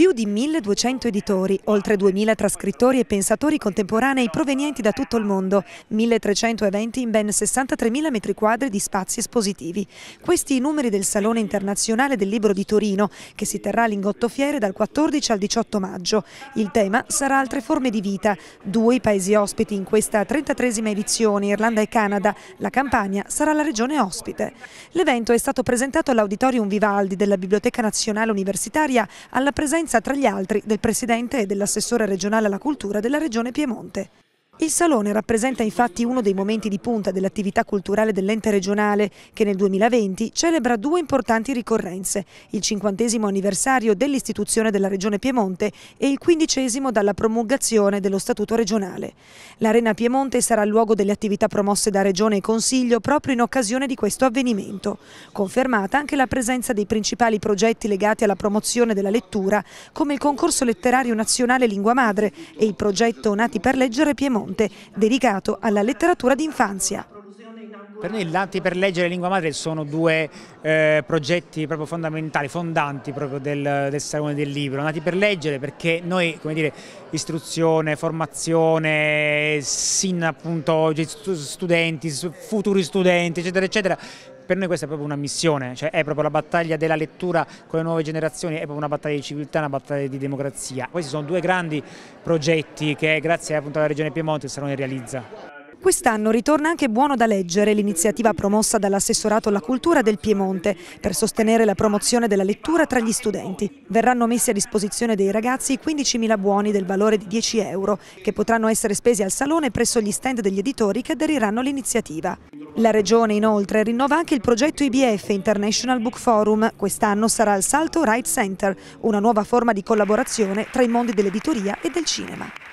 Più di 1200 editori, oltre 2000 trascrittori e pensatori contemporanei provenienti da tutto il mondo, 1300 eventi in ben 63.000 metri quadri di spazi espositivi. Questi i numeri del Salone Internazionale del Libro di Torino, che si terrà all'ingotto fiere dal 14 al 18 maggio. Il tema sarà altre forme di vita. Due i paesi ospiti in questa 33esima edizione, Irlanda e Canada. La Campania sarà la regione ospite. L'evento è stato presentato all'Auditorium Vivaldi della Biblioteca Nazionale Universitaria alla presenza presenza tra gli altri del Presidente e dell'assessore regionale alla cultura della Regione Piemonte. Il Salone rappresenta infatti uno dei momenti di punta dell'attività culturale dell'ente regionale che nel 2020 celebra due importanti ricorrenze, il 50 anniversario dell'istituzione della Regione Piemonte e il 15 dalla promulgazione dello Statuto regionale. L'Arena Piemonte sarà il luogo delle attività promosse da Regione e Consiglio proprio in occasione di questo avvenimento. Confermata anche la presenza dei principali progetti legati alla promozione della lettura come il concorso letterario nazionale Lingua Madre e il progetto Nati per leggere Piemonte. Conte, dedicato alla letteratura d'infanzia. Per noi Lanti per leggere e lingua madre sono due eh, progetti proprio fondamentali, fondanti proprio del, del Salone del Libro. Nati per leggere perché noi, come dire, istruzione, formazione, sin appunto studenti, futuri studenti, eccetera, eccetera, per noi questa è proprio una missione, cioè è proprio la battaglia della lettura con le nuove generazioni, è proprio una battaglia di civiltà, una battaglia di democrazia. Questi sono due grandi progetti che grazie appunto alla Regione Piemonte il Salone realizza. Quest'anno ritorna anche Buono da leggere, l'iniziativa promossa dall'assessorato alla cultura del Piemonte per sostenere la promozione della lettura tra gli studenti. Verranno messi a disposizione dei ragazzi 15.000 buoni del valore di 10 euro che potranno essere spesi al salone presso gli stand degli editori che aderiranno all'iniziativa. La Regione inoltre rinnova anche il progetto IBF International Book Forum, quest'anno sarà il Salto Right Center, una nuova forma di collaborazione tra i mondi dell'editoria e del cinema.